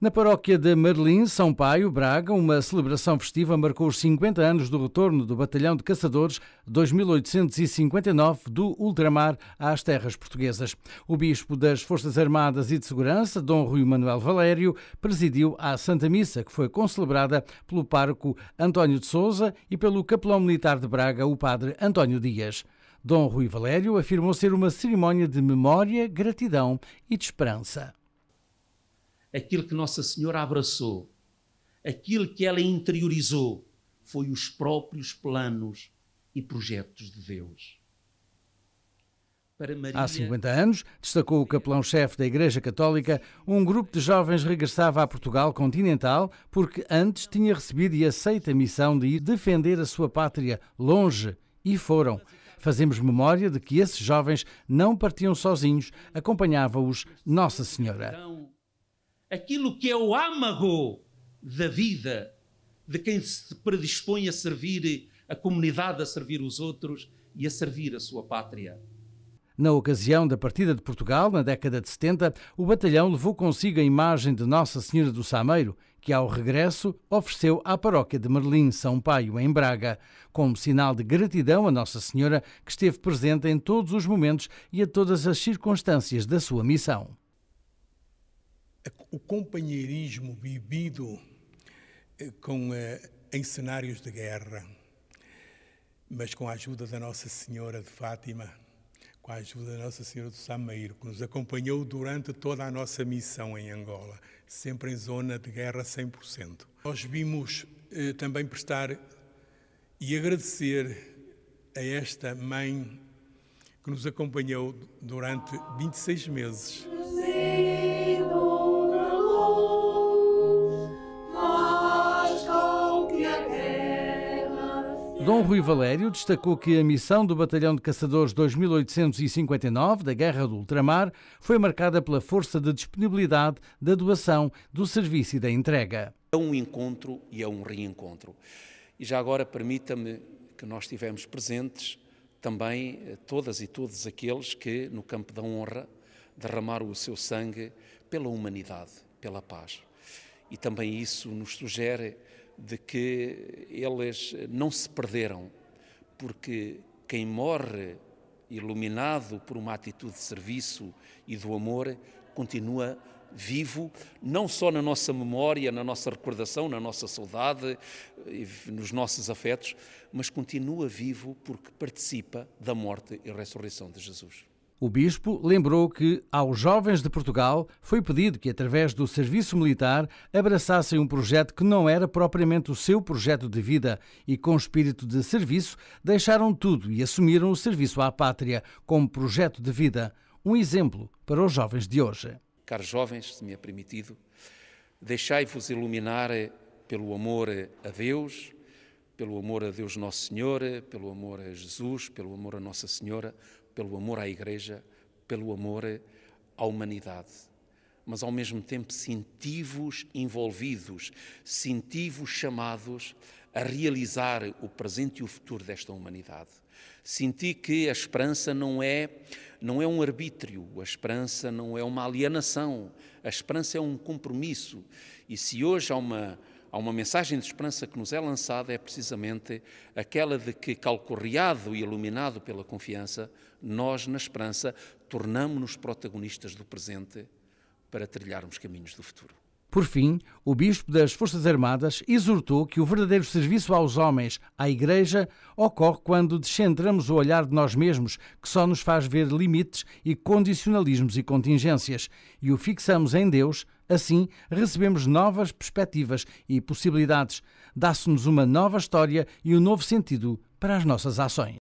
Na paróquia de Merlin, São Paio, Braga, uma celebração festiva marcou os 50 anos do retorno do Batalhão de Caçadores 2859 do ultramar às terras portuguesas. O Bispo das Forças Armadas e de Segurança, Dom Rui Manuel Valério, presidiu a Santa Missa, que foi concelebrada pelo Parco António de Souza e pelo Capelão Militar de Braga, o Padre António Dias. Dom Rui Valério afirmou ser uma cerimónia de memória, gratidão e de esperança aquilo que Nossa Senhora abraçou, aquilo que ela interiorizou, foi os próprios planos e projetos de Deus. Maria... Há 50 anos, destacou o capelão-chefe da Igreja Católica, um grupo de jovens regressava a Portugal continental porque antes tinha recebido e aceito a missão de ir defender a sua pátria longe e foram. Fazemos memória de que esses jovens não partiam sozinhos, acompanhava-os Nossa Senhora. Então, aquilo que é o âmago da vida de quem se predispõe a servir a comunidade, a servir os outros e a servir a sua pátria. Na ocasião da partida de Portugal, na década de 70, o batalhão levou consigo a imagem de Nossa Senhora do Sameiro, que ao regresso ofereceu à paróquia de Merlim São Paio, em Braga, como sinal de gratidão a Nossa Senhora, que esteve presente em todos os momentos e a todas as circunstâncias da sua missão o companheirismo vivido eh, com, eh, em cenários de guerra, mas com a ajuda da Nossa Senhora de Fátima, com a ajuda da Nossa Senhora do Sameiro, que nos acompanhou durante toda a nossa missão em Angola, sempre em zona de guerra 100%. Nós vimos eh, também prestar e agradecer a esta mãe que nos acompanhou durante 26 meses. Dom Rui Valério destacou que a missão do Batalhão de Caçadores 2859 da Guerra do Ultramar foi marcada pela força de disponibilidade da doação, do serviço e da entrega. É um encontro e é um reencontro. E já agora permita-me que nós tivemos presentes também eh, todas e todos aqueles que, no campo da honra, derramaram o seu sangue pela humanidade, pela paz. E também isso nos sugere de que eles não se perderam, porque quem morre iluminado por uma atitude de serviço e do amor continua vivo, não só na nossa memória, na nossa recordação, na nossa saudade, nos nossos afetos, mas continua vivo porque participa da morte e ressurreição de Jesus. O Bispo lembrou que aos jovens de Portugal foi pedido que, através do serviço militar, abraçassem um projeto que não era propriamente o seu projeto de vida e, com espírito de serviço, deixaram tudo e assumiram o serviço à pátria como projeto de vida. Um exemplo para os jovens de hoje. Caros jovens, se me é permitido, deixai-vos iluminar eh, pelo amor eh, a Deus, pelo amor a Deus Nosso Senhor, eh, pelo amor a Jesus, pelo amor a Nossa Senhora pelo amor à Igreja, pelo amor à humanidade. Mas ao mesmo tempo senti-vos envolvidos, senti-vos chamados a realizar o presente e o futuro desta humanidade. Senti que a esperança não é, não é um arbítrio, a esperança não é uma alienação, a esperança é um compromisso. E se hoje há uma há uma mensagem de esperança que nos é lançada, é precisamente aquela de que, calcorreado e iluminado pela confiança, nós, na esperança, tornamos-nos protagonistas do presente para trilharmos caminhos do futuro. Por fim, o Bispo das Forças Armadas exortou que o verdadeiro serviço aos homens, à Igreja, ocorre quando descentramos o olhar de nós mesmos, que só nos faz ver limites e condicionalismos e contingências, e o fixamos em Deus, assim recebemos novas perspectivas e possibilidades. Dá-se-nos uma nova história e um novo sentido para as nossas ações.